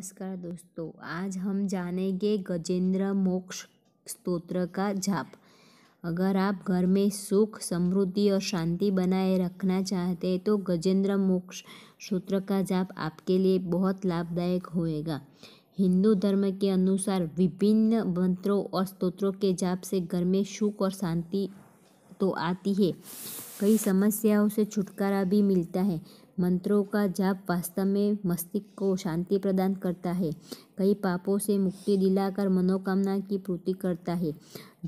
नमस्कार दोस्तों आज हम जानेंगे गजेंद्र मोक्ष स्तोत्र का जाप अगर आप घर में सुख समृद्धि और शांति बनाए रखना चाहते हैं तो गजेंद्र मोक्ष सूत्र का जाप आपके लिए बहुत लाभदायक होएगा हिंदू धर्म के अनुसार विभिन्न मंत्रों और स्तोत्रों के जाप से घर में सुख और शांति तो आती है कई समस्याओं से छुटकारा भी मिलता है मंत्रों का जाप वास्तव में मस्तिष्क को शांति प्रदान करता है कई पापों से मुक्ति दिलाकर मनोकामना की पूर्ति करता है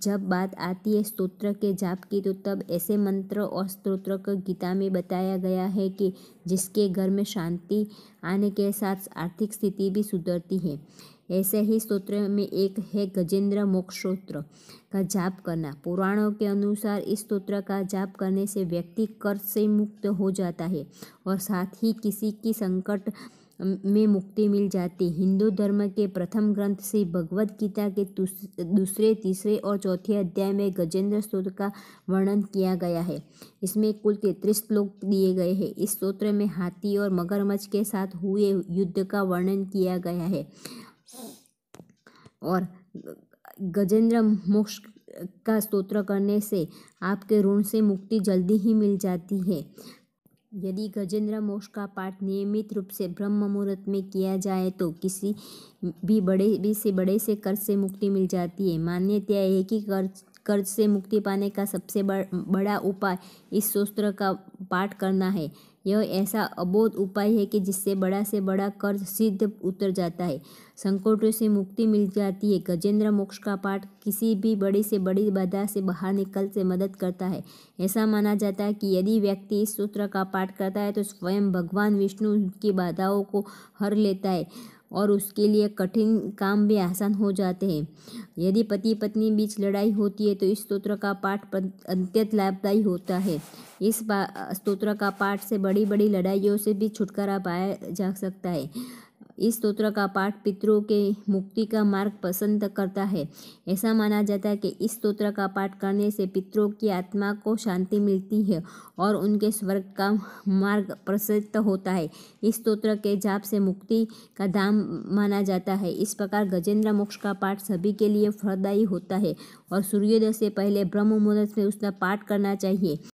जब बात आती है स्तोत्र के जाप की तो तब ऐसे मंत्र और स्तोत्र को गीता में बताया गया है कि जिसके घर में शांति आने के साथ आर्थिक स्थिति भी सुधरती है ऐसे ही स्तोत्र में एक है गजेंद्र मोक्ष स्त्रोत्र का जाप करना पुराणों के अनुसार इस स्तोत्र का जाप करने से व्यक्ति कर्ज से मुक्त हो जाता है और साथ ही किसी की संकट में मुक्ति मिल जाती हिंदू धर्म के प्रथम ग्रंथ से भगवद गीता के दूसरे तीसरे और चौथे अध्याय में गजेंद्र स्तोत्र का वर्णन किया गया है इसमें कुल तैतीस श्लोक दिए गए हैं इस स्त्रोत्र में हाथी और मगरमच्छ के साथ हुए युद्ध का वर्णन किया गया है और गजेंद्र मोक्ष का स्तोत्र करने से आपके ऋण से मुक्ति जल्दी ही मिल जाती है यदि गजेंद्र मोक्ष का पाठ नियमित रूप से ब्रह्म मुहूर्त में किया जाए तो किसी भी बड़े भी से बड़े से कर्ज से मुक्ति मिल जाती है मान्यता है कि कर्ज कर्ज से मुक्ति पाने का सबसे बड़ा उपाय इस स्त्रोत्र का पाठ करना है यह ऐसा अबोध उपाय है कि जिससे बड़ा से बड़ा कर्ज सिद्ध उतर जाता है संकटों से मुक्ति मिल जाती है गजेंद्र मोक्ष का पाठ किसी भी बड़ी से बड़ी बाधा से बाहर निकल से मदद करता है ऐसा माना जाता है कि यदि व्यक्ति इस सूत्र का पाठ करता है तो स्वयं भगवान विष्णु की बाधाओं को हर लेता है और उसके लिए कठिन काम भी आसान हो जाते हैं यदि पति पत्नी बीच लड़ाई होती है तो इस स्त्रोत्र का पाठ अत्यंत लाभदायी होता है इस स्त्रोत्र का पाठ से बड़ी बड़ी लड़ाइयों से भी छुटकारा पाया जा सकता है इस स्तोत्र का पाठ पितरों के मुक्ति का मार्ग पसंद करता है ऐसा माना जाता है कि इस स्त्रोत्र का पाठ करने से पितरों की आत्मा को शांति मिलती है और उनके स्वर्ग का मार्ग प्रसिद्ध होता है इस स्तोत्र के जाप से मुक्ति का धाम माना जाता है इस प्रकार गजेंद्र मोक्ष का पाठ सभी के लिए फलदायी होता है और सूर्योदय से पहले ब्रह्म मुहूर्त में उसका पाठ करना चाहिए